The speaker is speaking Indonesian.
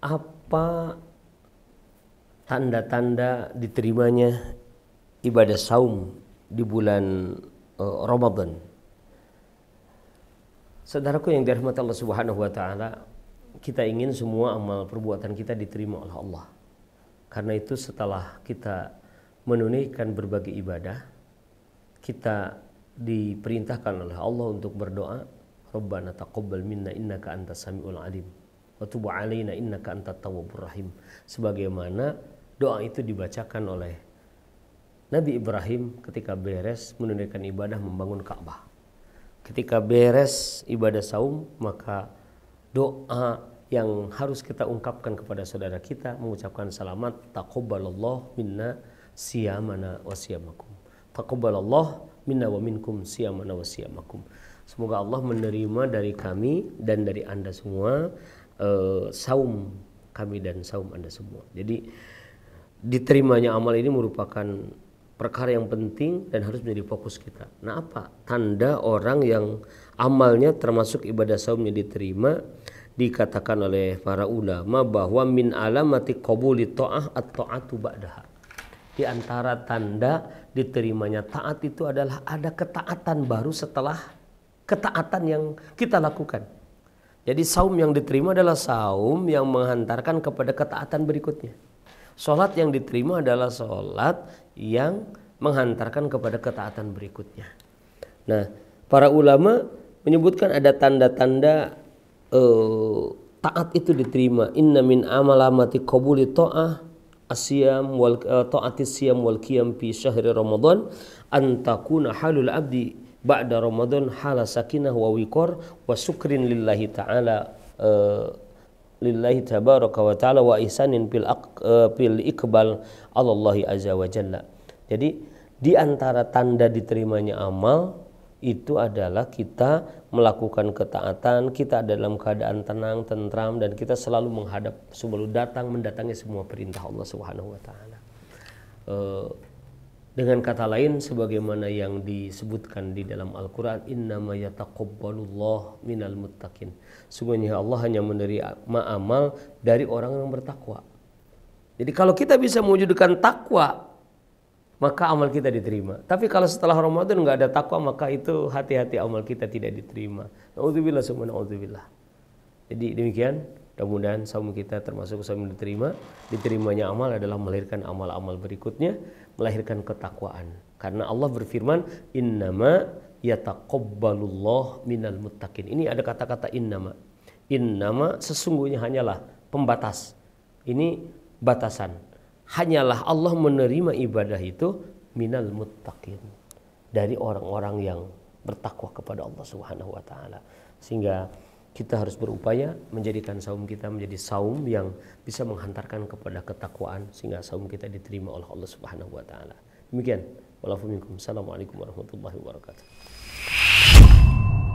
apa tanda-tanda diterimanya ibadah saum di bulan uh, Ramadan. Saudaraku yang dirahmati Allah Subhanahu wa taala, kita ingin semua amal perbuatan kita diterima oleh Allah. Karena itu setelah kita menunaikan berbagai ibadah, kita diperintahkan oleh Allah untuk berdoa, Rabbana taqabbal minna innaka antas samiul alim Watubu alaina innaka anta tawabur rahim sebagaimana doa itu dibacakan oleh Nabi Ibrahim ketika beres menunaikan ibadah membangun Ka'bah ketika beres ibadah saum maka doa yang harus kita ungkapkan kepada saudara kita mengucapkan selamat taqabbalallahu minna siyamana wa siyamakum Taqabbalallahu minna wa minkum siyamana wa siyamakum semoga Allah menerima dari kami dan dari Anda semua Eh, saum kami dan saum Anda semua. Jadi diterimanya amal ini merupakan perkara yang penting dan harus menjadi fokus kita. Nah, apa tanda orang yang amalnya termasuk ibadah saumnya diterima dikatakan oleh para ulama bahwa min alamati qabuli ta'ah at-ta'atu ba'daha. Di antara tanda diterimanya taat itu adalah ada ketaatan baru setelah ketaatan yang kita lakukan. Jadi saum yang diterima adalah saum yang menghantarkan kepada ketaatan berikutnya. Sholat yang diterima adalah sholat yang menghantarkan kepada ketaatan berikutnya. Nah, para ulama menyebutkan ada tanda-tanda uh, taat itu diterima. Inna min amalamati qabuli ta'ah asyam wal uh, eh, ta'ati wal qiyam fi syahri ramadhan antakuna halul abdi ba'da Ramadan hala sakinah wa wikor wa syukrin lillahi ta'ala uh, lillahi tabaraka wa ta'ala wa ihsanin fil, uh, fil ikbal Allahi azza wa jalla. Jadi di antara tanda diterimanya amal itu adalah kita melakukan ketaatan, kita dalam keadaan tenang, tentram dan kita selalu menghadap sebelum datang mendatangi semua perintah Allah Subhanahu wa taala. Eh, dengan kata lain sebagaimana yang disebutkan di dalam Al-Qur'an innama yataqabbalullah minal muttaqin. Sungguhnya Allah hanya menerima amal dari orang yang bertakwa. Jadi kalau kita bisa mewujudkan takwa maka amal kita diterima. Tapi kalau setelah Ramadan nggak ada takwa maka itu hati-hati amal kita tidak diterima. Nauzubillah subhanahu Jadi demikian Mudah-mudahan saum kita termasuk saum diterima. Diterimanya amal adalah melahirkan amal-amal berikutnya, melahirkan ketakwaan. Karena Allah berfirman, "Innama yataqabbalullah minal muttaqin." Ini ada kata-kata innama. Innama sesungguhnya hanyalah pembatas. Ini batasan. Hanyalah Allah menerima ibadah itu minal muttaqin. Dari orang-orang yang bertakwa kepada Allah Subhanahu wa taala. Sehingga kita harus berupaya menjadikan saum kita menjadi saum yang bisa menghantarkan kepada ketakwaan sehingga saum kita diterima oleh Allah Subhanahu wa taala. Demikian. wassalamualaikum warahmatullahi wabarakatuh.